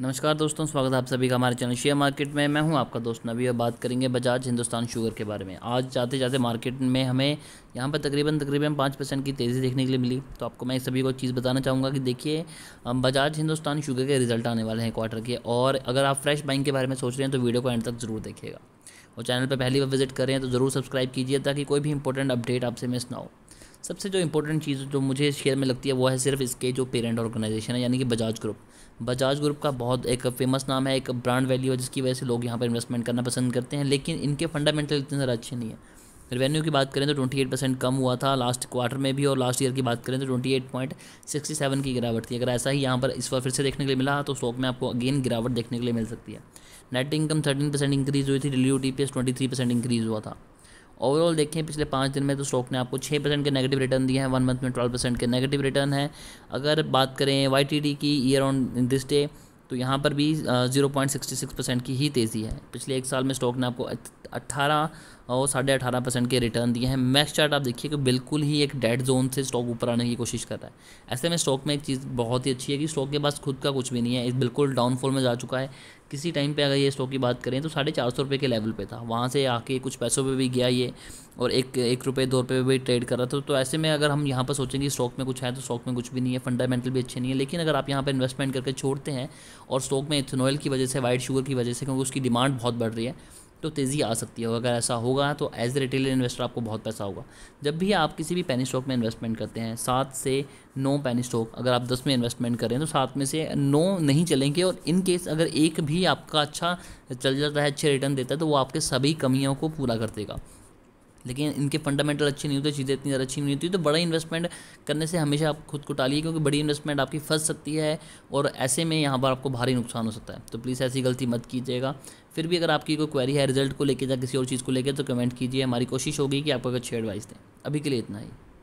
नमस्कार दोस्तों स्वागत है आप सभी का हमारे चैनल शेयर मार्केट में मैं हूं आपका दोस्त नबी और बात करेंगे बजाज हिंदुस्तान शुगर के बारे में आज जाते जाते मार्केट में हमें यहां पर तकरीबन तकरीबन पाँच परसेंट की तेज़ी देखने के लिए मिली तो आपको मैं सभी को चीज़ बताना चाहूँगा कि देखिए बजाज हिंदुस्तान शुगर के रिजल्ट आने वाले हैं क्वार्टर के और अगर आप फ्रेश बाइंग के बारे में सोच रहे हैं तो वीडियो को एंड तक ज़रूर देखिएगा और चैनल पर पहली बार विजिट करें तो ज़रूर सब्सक्राइब कीजिए ताकि कोई भी इंपॉर्टेंट अपडेट आपसे मिस ना हो सबसे जो इंपॉर्टेंट चीज़ जो मुझे शेयर में लगती है वो है सिर्फ इसके जो पेरेंट ऑर्गेनाइजेशन है यानी कि बजाज ग्रुप बजाज ग्रुप का बहुत एक फेमस नाम है एक ब्रांड वैल्यू है जिसकी वजह से लोग यहाँ पर इन्वेस्टमेंट करना पसंद करते हैं लेकिन इनके फंडामेंटल इतने ज़्यादा अच्छे नहीं है रेवेन्यू की बात करें तो ट्वेंटी एट परसेंट कम हुआ था लास्ट क्वार्टर में भी और लास्ट ईयर की बात करें तो twenty eight point sixty seven की गिरावट थी अगर ऐसा ही यहाँ पर इस बार फिर से देखने के लिए मिला तो स्टॉक में आपको अगेन गिरावट देखने के लिए मिल सकती है net income thirteen percent increase हुई थी डिलीव T P S twenty three percent increase हुआ था ओवरऑल देखें पिछले पाँच दिन में तो स्टॉक ने आपको छः परसेंट के नेगेटिव रिटर्न दिए हैं वन मंथ में ट्वेल्व परसेंट के नेगेटिव रिटर्न है अगर बात करें वाई टी की ईयर ऑन दिस डे तो यहाँ पर भी zero point sixty six percent की ही तेज़ी है पिछले एक साल में स्टॉक ने आपको अट्ठारह और साढ़े अठारह परसेंट के रिटर्न दिए हैं मैक्स चार्ट आप देखिए कि बिल्कुल ही एक डेड जोन से स्टॉक ऊपर आने की कोशिश कर रहा है ऐसे में स्टॉक में एक चीज़ बहुत ही अच्छी है कि स्टॉक के पास खुद का कुछ भी नहीं है इस बिल्कुल डाउनफॉल में जा चुका है किसी टाइम पे अगर ये स्टॉक की बात करें तो साढ़े चार सौ रुपये के लेवल पे था वहाँ से आके कुछ पैसों पे भी गया ये और एक एक रुपये दो रुपये भी ट्रेड कर रहा था तो ऐसे में अगर हम यहाँ पर सोचेंगे स्टॉक में कुछ है तो स्टॉक में कुछ भी नहीं है फंडामेंटल भी अच्छे नहीं है लेकिन अगर आप यहाँ पर इन्वेस्टमेंट करके छोड़ते हैं और स्टॉक में इथेनॉल की वजह से वाइट शुगर की वजह से क्योंकि उसकी डिमांड बहुत बढ़ रही है तो तेज़ी आ सकती है अगर ऐसा होगा तो एज रिटेल इन्वेस्टर आपको बहुत पैसा होगा जब भी आप किसी भी पैनी स्टॉक में इन्वेस्टमेंट करते हैं सात से नौ पैनी स्टॉक अगर आप दस में इन्वेस्टमेंट करें तो सात में से नौ नहीं चलेंगे और इन केस अगर एक भी आपका अच्छा चल जाता है अच्छे रिटर्न देता है तो वो आपके सभी कमियों को पूरा कर देगा लेकिन इनके फंडामेंटल अच्छे नहीं होते चीज़ें इतनी ज़्यादा अच्छी नहीं होती तो बड़ा इन्वेस्टमेंट करने से हमेशा आप खुद को टालिए क्योंकि बड़ी इन्वेस्टमेंट आपकी फंस सकती है और ऐसे में यहाँ पर आपको भारी नुकसान हो सकता है तो प्लीज़ ऐसी गलती मत कीजिएगा फिर भी अगर आपकी कोई क्वेरी है रिजल्ट को लेकर या किसी और चीज़ को लेकर तो कमेंट कीजिए हमारी कोशिश होगी कि आपको एक अच्छी एडवाइस दें अभी के लिए इतना ही